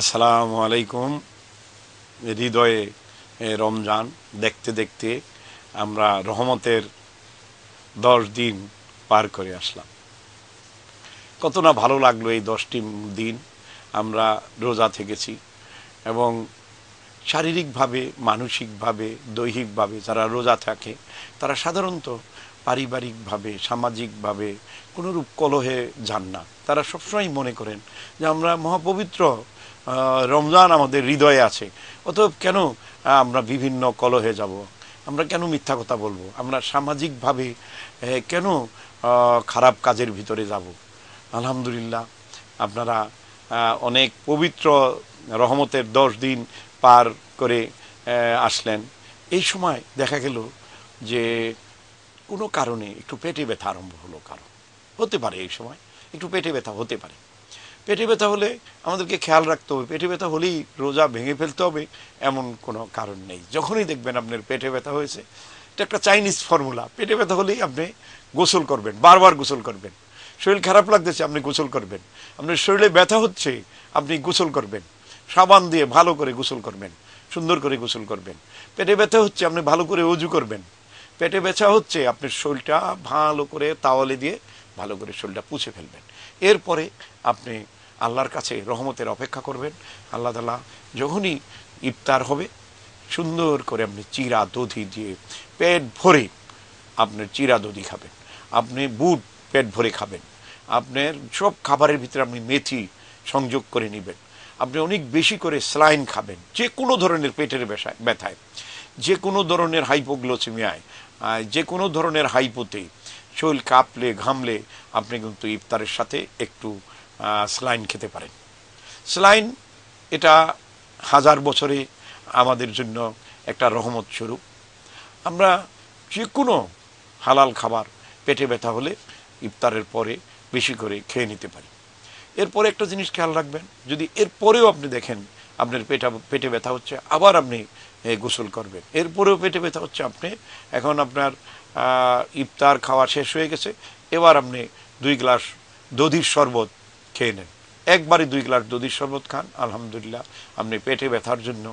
আসসালামু আলাইকুম হৃদয়ে রমজান দেখতে দেখতে আমরা রহমতের দশ দিন পার করে আসলাম কত না ভালো লাগলো এই দশটি দিন আমরা রোজা থেকেছি এবং শারীরিকভাবে মানসিকভাবে দৈহিকভাবে যারা রোজা থাকে তারা সাধারণত পারিবারিকভাবে সামাজিকভাবে কোনোরূপ কলহে যান না তারা সবসময় মনে করেন যে আমরা মহাপবিত্র রমজান আমাদের হৃদয়ে আছে অতএব কেন আমরা বিভিন্ন কলহে যাব আমরা কেন মিথ্যা কথা বলবো আমরা সামাজিকভাবে কেন খারাপ কাজের ভিতরে যাব আলহামদুলিল্লাহ আপনারা অনেক পবিত্র রহমতের দশ দিন পার করে আসলেন এই সময় দেখা গেল যে কোনো কারণে একটু পেটে ব্যথা আরম্ভ হলো কারণ হতে পারে এই সময় একটু পেটে ব্যথা হতে পারে পেটে ব্যথা হলে আমাদেরকে খেয়াল রাখতে হবে পেটে ব্যথা হলেই রোজা ভেঙে ফেলতে হবে এমন কোনো কারণ নেই যখনই দেখবেন আপনার পেটে ব্যথা হয়েছে এটা একটা চাইনিজ ফর্মুলা পেটে ব্যথা হলেই আপনি গোসল করবেন বারবার গোসল করবেন শরীর খারাপ লাগতেছে আপনি গোসল করবেন আপনার শরীরে ব্যথা হচ্ছে আপনি গোসল করবেন সাবান দিয়ে ভালো করে গোসল করবেন সুন্দর করে গোসল করবেন পেটে ব্যথা হচ্ছে আপনি ভালো করে অজু করবেন পেটে ব্যথা হচ্ছে আপনার শরীরটা ভালো করে তাওয়ালে দিয়ে ভালো করে শরীরটা পুছে ফেলবেন এরপরে আপনি আল্লাহর কাছে রহমতের অপেক্ষা করবেন আল্লাহ তালা যখনই ইফতার হবে সুন্দর করে আপনি চিরা দধি দিয়ে পেট ভরে আপনার চিরা দধি খাবেন আপনি বুট পেট ভরে খাবেন আপনার সব খাবারের ভিতরে আপনি মেথি সংযোগ করে নেবেন আপনি অনেক বেশি করে স্লাইন খাবেন যে কোনো ধরনের পেটের ব্যথায় ব্যথায় যে কোনো ধরনের হাইপোগ্লোসিমিয়ায় যে কোনো ধরনের হাইপোতে শরীর কাঁপলে ঘামলে আপনি কিন্তু ইফতারের সাথে একটু স্লাইন খেতে পারেন স্লাইন এটা হাজার বছরে আমাদের জন্য একটা রহমত স্বরূপ আমরা যে কোনো হালাল খাবার পেটে ব্যথা হলে ইফতারের পরে বেশি করে খেয়ে নিতে পারি এরপরে একটা জিনিস খেয়াল রাখবেন যদি এরপরেও আপনি দেখেন আপনার পেটা পেটে ব্যথা হচ্ছে আবার আপনি গোসল করবেন এরপরেও পেটে ব্যথা হচ্ছে আপনি এখন আপনার ইফতার খাওয়া শেষ হয়ে গেছে এবার আপনি দুই গ্লাস দধির শরবত খেয়ে নেন একবারে দুই গ্লাস দধির শরবত খান আলহামদুলিল্লাহ আপনি পেটে ব্যথার জন্য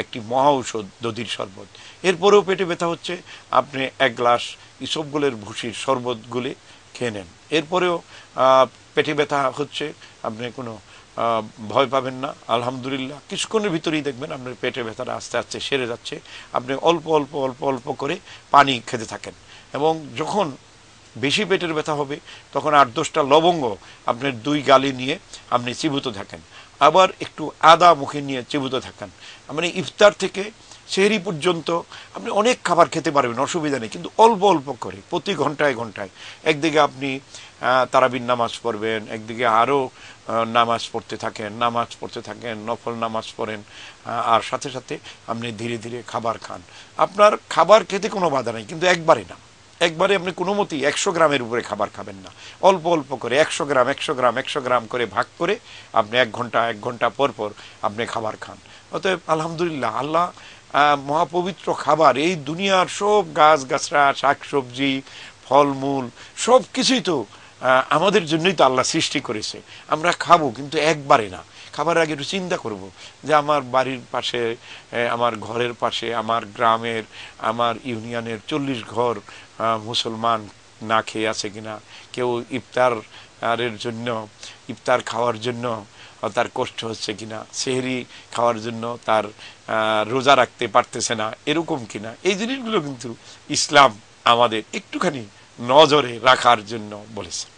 একটি মহা ঔষধ দধির শরবত এরপরেও পেটে ব্যথা হচ্ছে আপনি এক গ্লাস ইসবগুলের ভুসির শরবত খেয়ে নেন এরপরেও পেটে ব্যথা হচ্ছে আপনি কোনো ভয় পাবেন না আলহামদুলিল্লাহ কিছুক্ষণের ভিতরেই দেখবেন আপনার পেটে ব্যথাটা আস্তে আস্তে সেরে যাচ্ছে আপনি অল্প অল্প অল্প অল্প করে পানি খেতে থাকেন এবং যখন বেশি পেটের ব্যথা হবে তখন আট দশটা লবঙ্গ আপনার দুই গালি নিয়ে আপনি চিবুত থাকেন আবার একটু আদা মুখে নিয়ে চিবুত থাকেন মানে ইফতার থেকে সেহরি পর্যন্ত আপনি অনেক খাবার খেতে পারবেন অসুবিধা নেই কিন্তু অল্প অল্প করে প্রতি ঘন্টায় ঘন্টায় একদিকে আপনি তারাবিন নামাজ পড়বেন একদিকে আরও নামাজ পড়তে থাকেন নামাজ পড়তে থাকেন নফল নামাজ পড়েন আর সাথে সাথে আপনি ধীরে ধীরে খাবার খান আপনার খাবার খেতে কোনো বাধা নেই কিন্তু একবারে না একবারে আপনি কোনো মতেই একশো গ্রামের উপরে খাবার খাবেন না অল্প অল্প করে একশো গ্রাম একশো গ্রাম একশো গ্রাম করে ভাগ করে আপনি এক ঘন্টা এক ঘন্টা পর পর আপনি খাবার খান অতএব আলহামদুলিল্লাহ আল্লাহ মহাপবিত্র খাবার এই দুনিয়ার সব গাছ গাছরা সবজি ফলমূল সব কিছুই তো আমাদের জন্যই তো আল্লাহ সৃষ্টি করেছে আমরা খাবো কিন্তু একবারে না খাবার আগে একটু চিন্তা করব যে আমার বাড়ির পাশে আমার ঘরের পাশে আমার গ্রামের আমার ইউনিয়নের চল্লিশ ঘর মুসলমান না খেয়ে আছে কিনা কেউ ইফতারের জন্য ইফতার খাওয়ার জন্য তার কষ্ট হচ্ছে কিনা সেহেরি খাওয়ার জন্য তার রোজা রাখতে পারতেছে না এরকম কিনা এই জিনিসগুলো কিন্তু ইসলাম আমাদের একটুখানি নজরে রাখার জন্য বলেছে